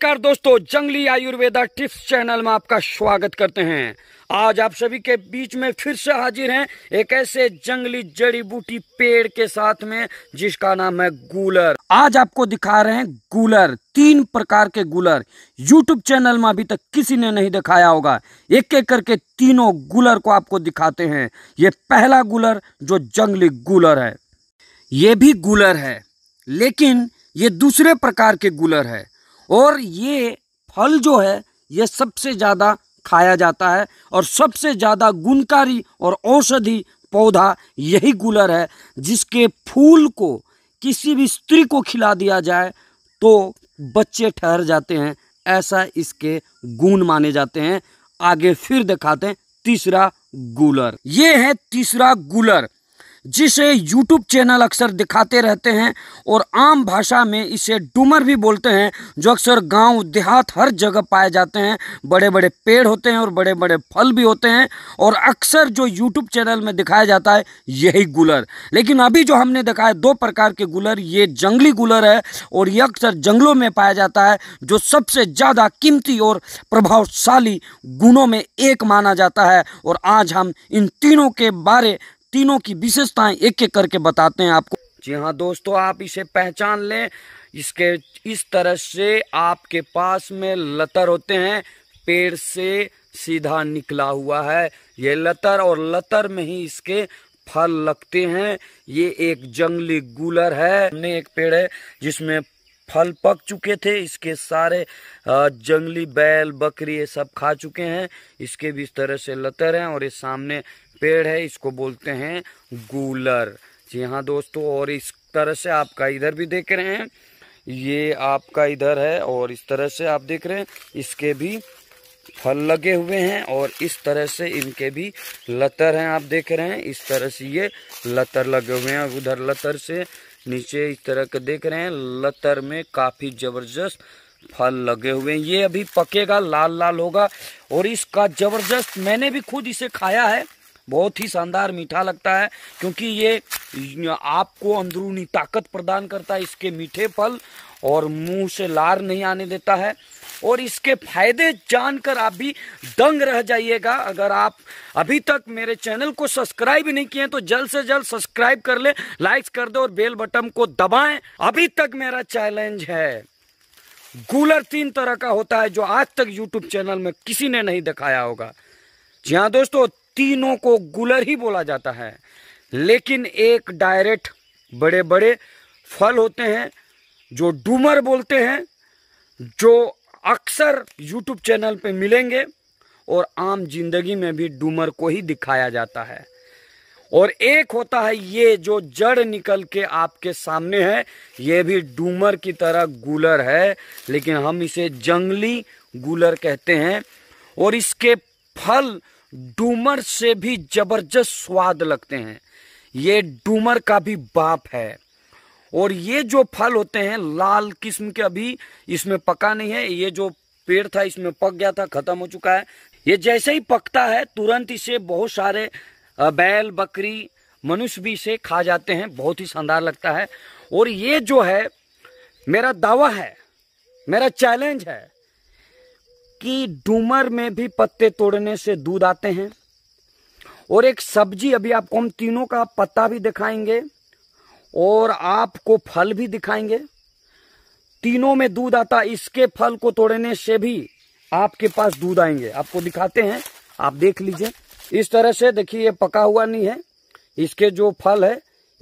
नमस्कार दोस्तों जंगली आयुर्वेदा टिप्स चैनल में आपका स्वागत करते हैं आज आप सभी के बीच में फिर से हाजिर हैं एक ऐसे जंगली जड़ी बूटी पेड़ के साथ में जिसका नाम है गूलर आज आपको दिखा रहे हैं गूलर तीन प्रकार के गूलर यूट्यूब चैनल में अभी तक किसी ने नहीं दिखाया होगा एक एक करके तीनों गूलर को आपको दिखाते हैं ये पहला गूलर जो जंगली गूलर है ये भी गूलर है लेकिन ये दूसरे प्रकार के गूलर है और ये फल जो है ये सबसे ज़्यादा खाया जाता है और सबसे ज़्यादा गुणकारी और औषधि पौधा यही गुलर है जिसके फूल को किसी भी स्त्री को खिला दिया जाए तो बच्चे ठहर जाते हैं ऐसा इसके गुण माने जाते हैं आगे फिर दिखाते हैं तीसरा गुलर ये है तीसरा गुलर जिसे यूट्यूब चैनल अक्सर दिखाते रहते हैं और आम भाषा में इसे डूमर भी बोलते हैं जो अक्सर गांव देहात हर जगह पाए जाते हैं बड़े बड़े पेड़ होते हैं और बड़े बड़े फल भी होते हैं और अक्सर जो यूट्यूब चैनल में दिखाया जाता है यही गुलर लेकिन अभी जो हमने देखा है दो प्रकार के गुलर ये जंगली गुलर है और ये अक्सर जंगलों में पाया जाता है जो सबसे ज़्यादा कीमती और प्रभावशाली गुणों में एक माना जाता है और आज हम इन तीनों के बारे तीनों की विशेषताएं एक एक करके बताते हैं आपको जी हाँ दोस्तों आप इसे पहचान लें इसके इस तरह से आपके पास में लतर होते हैं पेड़ से सीधा निकला हुआ है ये लतर और लतर में ही इसके फल लगते हैं ये एक जंगली गुलर है हमने एक पेड़ है जिसमें फल पक चुके थे इसके सारे जंगली बैल बकरी ये सब खा चुके हैं इसके भी इस तरह से लतर हैं और ये सामने पेड़ है इसको बोलते हैं गूलर जी हाँ दोस्तों और इस तरह से आपका इधर भी देख रहे हैं ये आपका इधर है और इस तरह से आप देख रहे हैं इसके भी फल लगे हुए हैं और इस तरह से इनके भी लतर हैं आप देख रहे हैं इस तरह से ये लतर लगे हुए हैं उधर लतर से नीचे इस तरह के देख रहे हैं लतर में काफ़ी ज़बरदस्त फल लगे हुए हैं ये अभी पकेगा लाल लाल होगा और इसका ज़बरदस्त मैंने भी खुद इसे खाया है बहुत ही शानदार मीठा लगता है क्योंकि ये आपको अंदरूनी ताकत प्रदान करता है इसके मीठे फल और मुंह से लार नहीं आने देता है और इसके फायदे जानकर आप भी दंग रह जाइएगा अगर आप अभी तक मेरे चैनल को सब्सक्राइब नहीं किए तो जल्द से जल्द सब्सक्राइब कर ले लाइक्स कर दो और बेल बटन को दबाएं अभी तक मेरा चैलेंज है गूलर तीन तरह का होता है जो आज तक यूट्यूब चैनल में किसी ने नहीं दिखाया होगा जी हाँ दोस्तों तीनों को गुलर ही बोला जाता है लेकिन एक डायरेक्ट बड़े बड़े फल होते हैं जो डूमर बोलते हैं जो अक्सर यूट्यूब चैनल पे मिलेंगे और आम जिंदगी में भी डूमर को ही दिखाया जाता है और एक होता है ये जो जड़ निकल के आपके सामने है ये भी डूमर की तरह गुलर है लेकिन हम इसे जंगली गुलर कहते हैं और इसके फल डूमर से भी जबरदस्त स्वाद लगते हैं ये डूमर का भी बाप है और ये जो फल होते हैं लाल किस्म के अभी इसमें पका नहीं है ये जो पेड़ था इसमें पक गया था खत्म हो चुका है ये जैसे ही पकता है तुरंत इसे बहुत सारे बैल बकरी मनुष्य भी इसे खा जाते हैं बहुत ही शानदार लगता है और ये जो है मेरा दावा है मेरा चैलेंज है कि डूमर में भी पत्ते तोड़ने से दूध आते हैं और एक सब्जी अभी आपको हम तीनों का पत्ता भी दिखाएंगे और आपको फल भी दिखाएंगे तीनों में दूध आता इसके फल को तोड़ने से भी आपके पास दूध आएंगे आपको दिखाते हैं आप देख लीजिए इस तरह से देखिए ये पका हुआ नहीं है इसके जो फल है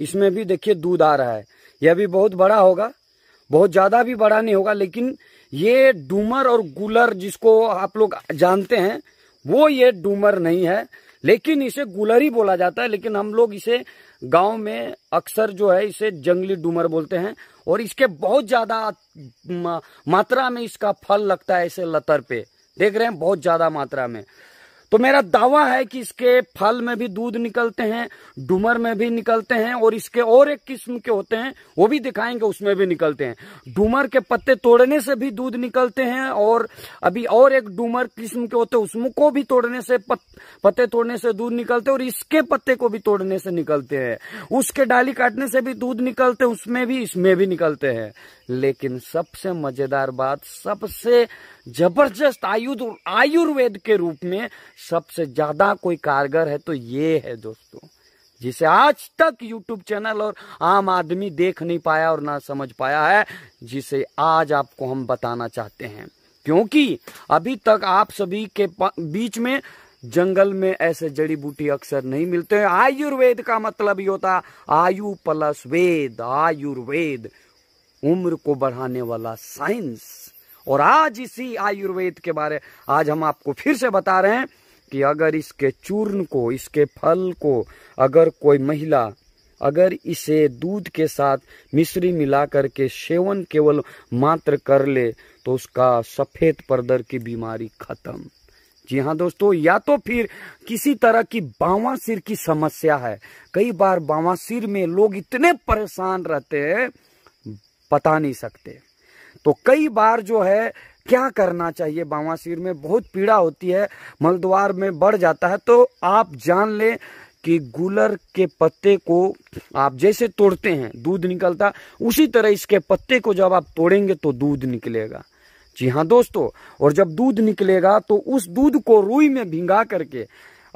इसमें भी देखिए दूध आ रहा है यह भी बहुत बड़ा होगा बहुत ज़्यादा भी बड़ा नहीं होगा लेकिन ये डूमर और गुलर जिसको आप लोग जानते हैं वो ये डूमर नहीं है लेकिन इसे गुलर ही बोला जाता है लेकिन हम लोग इसे गांव में अक्सर जो है इसे जंगली डूमर बोलते हैं और इसके बहुत ज़्यादा मात्रा में इसका फल लगता है इसे लतर पे देख रहे हैं बहुत ज़्यादा मात्रा में तो मेरा दावा है कि इसके फल में भी दूध निकलते हैं डूमर में भी निकलते हैं और इसके और एक किस्म के होते हैं वो भी दिखाएंगे उसमें भी निकलते हैं डूमर के पत्ते तोड़ने से भी दूध निकलते हैं और अभी और एक डूमर किस्म के होते हैं उसमें को भी तोड़ने से पत, पत्ते तोड़ने से दूध निकलते हैं और इसके पत्ते को भी तोड़ने से निकलते हैं उसके डाली काटने से भी दूध निकलते उसमें भी इसमें भी निकलते हैं लेकिन सबसे मजेदार बात सबसे जबरदस्त आयु आयुर्वेद के रूप में सबसे ज्यादा कोई कारगर है तो ये है दोस्तों जिसे आज तक YouTube चैनल और आम आदमी देख नहीं पाया और ना समझ पाया है जिसे आज आपको हम बताना चाहते हैं क्योंकि अभी तक आप सभी के बीच में जंगल में ऐसे जड़ी बूटी अक्सर नहीं मिलते हैं आयुर्वेद का मतलब ही होता आयु प्लस वेद आयुर्वेद उम्र को बढ़ाने वाला साइंस और आज इसी आयुर्वेद के बारे आज हम आपको फिर से बता रहे हैं कि अगर इसके चूर्ण को इसके फल को अगर कोई महिला अगर इसे दूध के साथ मिश्री मिला करके सेवन केवल मात्र कर ले तो उसका सफ़ेद पर्दर की बीमारी खत्म जी हाँ दोस्तों या तो फिर किसी तरह की सिर की समस्या है कई बार सिर में लोग इतने परेशान रहते हैं पता नहीं सकते तो कई बार जो है क्या करना चाहिए बावासीर में बहुत पीड़ा होती है मलद्वार में बढ़ जाता है तो आप जान लें कि गुलर के पत्ते को आप जैसे तोड़ते हैं दूध निकलता उसी तरह इसके पत्ते को जब आप तोड़ेंगे तो दूध निकलेगा जी हाँ दोस्तों और जब दूध निकलेगा तो उस दूध को रुई में भिंगा करके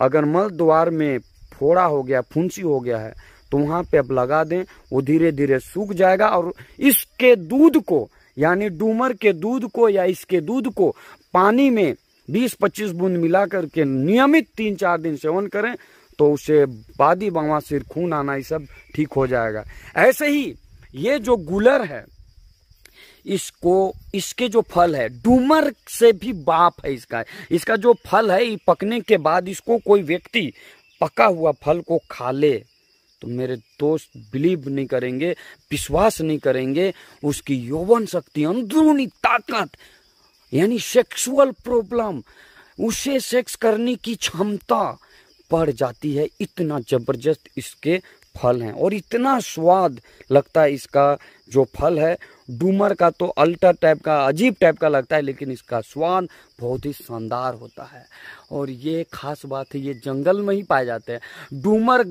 अगर मल द्वार में फोड़ा हो गया फुंसी हो गया है तो वहाँ पे आप लगा दें वो धीरे धीरे सूख जाएगा और इसके दूध को यानी डूमर के दूध को या इसके दूध को पानी में 20-25 बूंद मिला करके नियमित तीन चार दिन सेवन करें तो उसे बादी सिर खून आना ये सब ठीक हो जाएगा ऐसे ही ये जो गुलर है इसको इसके जो फल है डूमर से भी बाप है इसका इसका जो फल है ये पकने के बाद इसको कोई व्यक्ति पका हुआ फल को खा ले तो मेरे दोस्त बिलीव नहीं करेंगे विश्वास नहीं करेंगे उसकी यौवन शक्ति अंदरूनी ताकत यानी सेक्सुअल प्रॉब्लम उसे सेक्स करने की क्षमता बढ़ जाती है इतना जबरदस्त इसके फल हैं और इतना स्वाद लगता है इसका जो फल है डूमर का तो अल्टर टाइप का अजीब टाइप का लगता है लेकिन इसका स्वाद बहुत ही शानदार होता है और ये खास बात है ये जंगल में ही पाए जाते हैं डूमर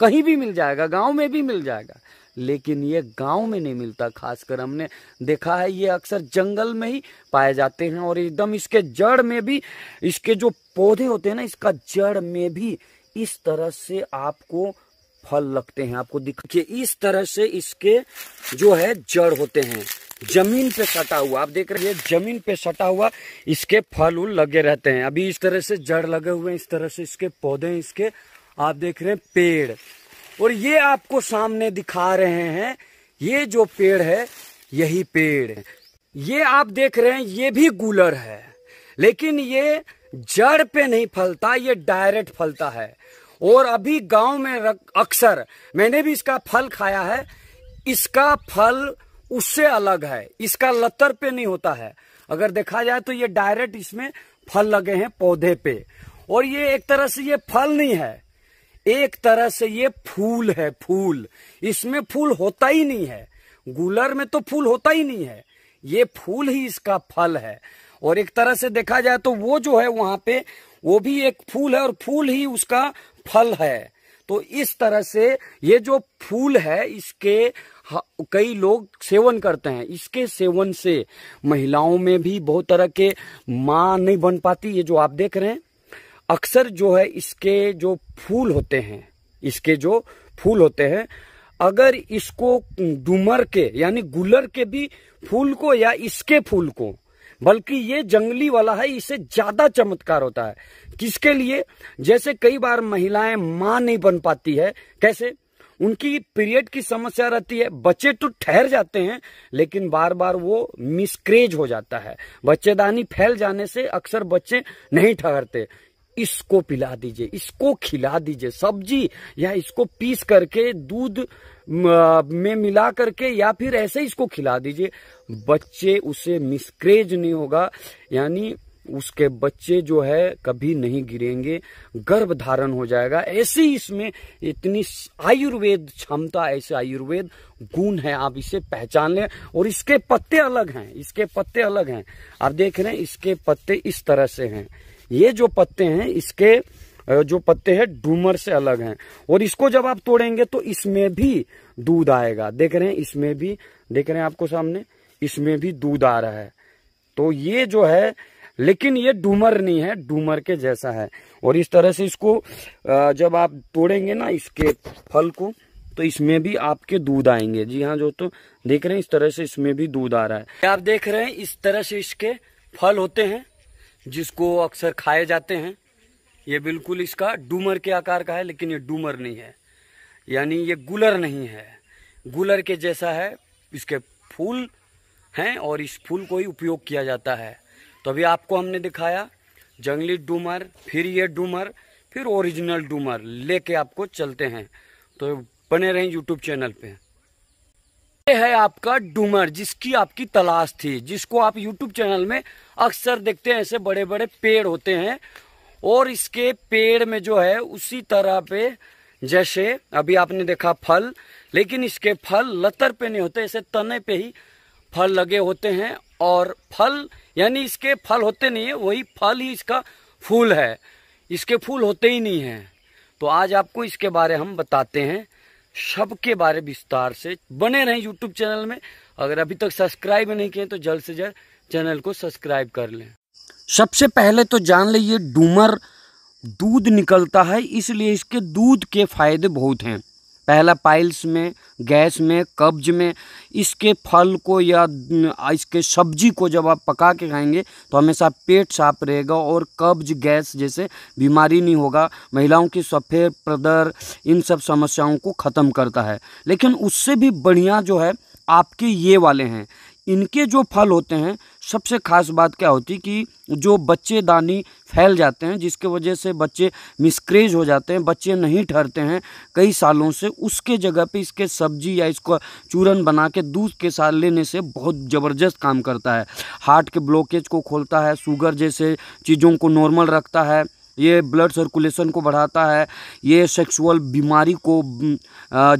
कहीं भी मिल जाएगा गांव में भी मिल जाएगा लेकिन ये गांव में नहीं मिलता खासकर हमने देखा है ये अक्सर जंगल में ही पाए जाते हैं और एकदम इसके जड़ में भी इसके जो पौधे होते हैं ना इसका जड़ में भी इस तरह से आपको फल लगते हैं आपको दिखिए इस तरह से इसके जो है जड़ होते हैं जमीन पे सटा हुआ आप देख रहे हैं जमीन पे सटा हुआ इसके फल उल लगे रहते हैं अभी इस तरह से जड़ लगे हुए हैं इस तरह से इसके पौधे इसके आप देख रहे हैं पेड़ और ये आपको सामने दिखा रहे हैं ये जो पेड़ है यही पेड़ है ये आप देख रहे हैं ये भी गुलर है लेकिन ये जड़ पे नहीं फलता ये डायरेक्ट फलता है और अभी गांव में अक्सर मैंने भी इसका फल खाया है इसका फल उससे अलग है इसका लतर पे नहीं होता है अगर देखा जाए तो ये डायरेक्ट इसमें फल लगे हैं पौधे पे और ये एक तरह से ये फल नहीं है एक तरह से ये फूल है फूल इसमें फूल होता ही नहीं है गुलर में तो फूल होता ही नहीं है ये फूल ही इसका फल है और एक तरह से देखा जाए तो वो जो है वहां पे वो भी एक फूल है और फूल ही उसका फल है तो इस तरह से ये जो फूल है इसके कई लोग सेवन करते हैं इसके सेवन से महिलाओं में भी बहुत तरह के माँ नहीं बन पाती ये जो आप देख रहे हैं अक्सर जो है इसके जो फूल होते हैं इसके जो फूल होते हैं अगर इसको डूमर के यानी गुलर के भी फूल को या इसके फूल को बल्कि ये जंगली वाला है इससे ज्यादा चमत्कार होता है किसके लिए जैसे कई बार महिलाएं मां नहीं बन पाती है कैसे उनकी पीरियड की समस्या रहती है बच्चे तो ठहर जाते हैं लेकिन बार बार वो मिसक्रेज हो जाता है बच्चेदानी फैल जाने से अक्सर बच्चे नहीं ठहरते इसको पिला दीजिए इसको खिला दीजिए सब्जी या इसको पीस करके दूध में मिला करके या फिर ऐसे इसको खिला दीजिए बच्चे उसे मिसक्रेज नहीं होगा यानी उसके बच्चे जो है कभी नहीं गिरेंगे गर्भ धारण हो जाएगा ऐसे ही इसमें इतनी आयुर्वेद क्षमता ऐसे आयुर्वेद गुण है आप इसे पहचान लें और इसके पत्ते अलग हैं इसके पत्ते अलग हैं आप देख रहे हैं इसके पत्ते इस तरह से हैं ये जो पत्ते हैं इसके जो पत्ते हैं डूमर से अलग हैं और इसको जब आप तोड़ेंगे तो इसमें भी दूध आएगा देख रहे हैं इसमें भी देख रहे हैं आपको सामने इसमें भी दूध आ रहा है तो ये जो है लेकिन ये डूमर नहीं है डूमर के जैसा है और इस तरह से इसको जब आप तोड़ेंगे ना इसके फल को तो इसमें भी आपके दूध आएंगे जी हाँ जो तो देख रहे हैं इस तरह से इसमें भी दूध आ रहा है आप देख रहे हैं इस तरह से इसके फल होते हैं जिसको अक्सर खाए जाते हैं ये बिल्कुल इसका डूमर के आकार का है लेकिन ये डूमर नहीं है यानी ये गुलर नहीं है गुलर के जैसा है इसके फूल हैं और इस फूल को ही उपयोग किया जाता है तो अभी आपको हमने दिखाया जंगली डूमर फिर ये डूमर फिर ओरिजिनल डूमर लेके आपको चलते हैं तो बने रहें यूट्यूब चैनल पर ये है आपका डूमर जिसकी आपकी तलाश थी जिसको आप YouTube चैनल में अक्सर देखते हैं ऐसे बड़े बड़े पेड़ होते हैं और इसके पेड़ में जो है उसी तरह पे जैसे अभी आपने देखा फल लेकिन इसके फल लतर पे नहीं होते ऐसे तने पे ही फल लगे होते हैं और फल यानी इसके फल होते नहीं है वही फल ही इसका फूल है इसके फूल होते ही नहीं है तो आज आपको इसके बारे हम बताते हैं सबके बारे विस्तार से बने रहें यूट्यूब चैनल में अगर अभी तक सब्सक्राइब नहीं किए तो जल्द से जल्द चैनल को सब्सक्राइब कर लें सबसे पहले तो जान लीजिए डूमर दूध निकलता है इसलिए इसके दूध के फायदे बहुत हैं पहला पाइल्स में गैस में कब्ज में इसके फल को या इसके सब्जी को जब आप पका के खाएंगे तो हमेशा पेट साफ रहेगा और कब्ज गैस जैसे बीमारी नहीं होगा महिलाओं की सफ़ेद प्रदर इन सब समस्याओं को ख़त्म करता है लेकिन उससे भी बढ़िया जो है आपके ये वाले हैं इनके जो फल होते हैं सबसे खास बात क्या होती कि जो बच्चे दानी फैल जाते हैं जिसके वजह से बच्चे मिसक्रेज हो जाते हैं बच्चे नहीं ठहरते हैं कई सालों से उसके जगह पे इसके सब्जी या इसको चूरन बना के दूध के साथ लेने से बहुत ज़बरदस्त काम करता है हार्ट के ब्लॉकेज को खोलता है शुगर जैसे चीज़ों को नॉर्मल रखता है ये ब्लड सर्कुलेशन को बढ़ाता है ये सेक्सुअल बीमारी को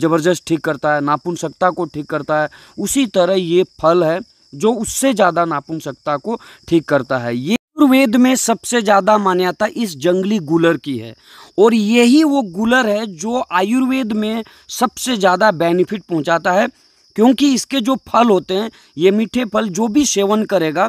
ज़बरदस्त ठीक करता है नापुंसकता को ठीक करता है उसी तरह ये फल है जो उससे ज़्यादा नापुंसकता को ठीक करता है ये आयुर्वेद में सबसे ज़्यादा मान्यता इस जंगली गुलर की है और यही वो गुलर है जो आयुर्वेद में सबसे ज़्यादा बेनिफिट पहुँचाता है क्योंकि इसके जो फल होते हैं ये मीठे फल जो भी सेवन करेगा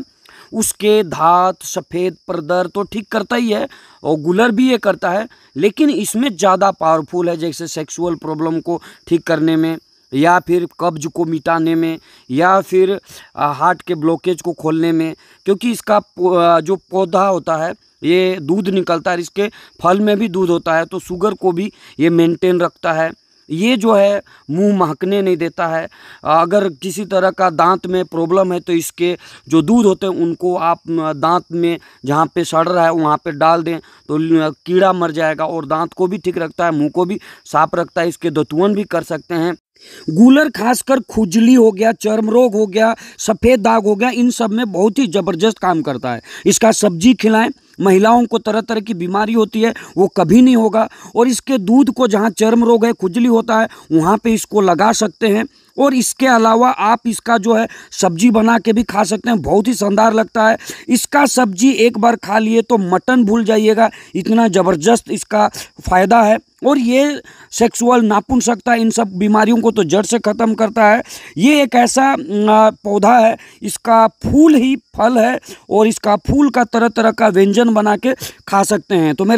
उसके धात सफ़ेद परदर तो ठीक करता ही है और गुलर भी ये करता है लेकिन इसमें ज़्यादा पावरफुल है जैसे सेक्सुअल प्रॉब्लम को ठीक करने में या फिर कब्ज को मिटाने में या फिर हार्ट के ब्लॉकेज को खोलने में क्योंकि इसका जो पौधा होता है ये दूध निकलता है इसके फल में भी दूध होता है तो शुगर को भी ये मेंटेन रखता है ये जो है मुंह महकने नहीं देता है अगर किसी तरह का दांत में प्रॉब्लम है तो इसके जो दूध होते हैं उनको आप दांत में जहाँ पे सड़ रहा है वहाँ पे डाल दें तो कीड़ा मर जाएगा और दांत को भी ठीक रखता है मुंह को भी साफ रखता है इसके दतुअन भी कर सकते हैं गूलर खासकर खुजली हो गया चर्म रोग हो गया सफ़ेद दाग हो गया इन सब में बहुत ही ज़बरदस्त काम करता है इसका सब्जी खिलाएँ महिलाओं को तरह तरह की बीमारी होती है वो कभी नहीं होगा और इसके दूध को जहाँ चर्म रोग है खुजली होता है वहाँ पर इसको लगा सकते हैं और इसके अलावा आप इसका जो है सब्जी बना के भी खा सकते हैं बहुत ही शानदार लगता है इसका सब्जी एक बार खा लिए तो मटन भूल जाइएगा इतना ज़बरदस्त इसका फ़ायदा है और ये सेक्सुअल नापुन है इन सब बीमारियों को तो जड़ से ख़त्म करता है ये एक ऐसा पौधा है इसका फूल ही फल है और इसका फूल का तरह तरह का व्यंजन बना के खा सकते हैं तो मेरे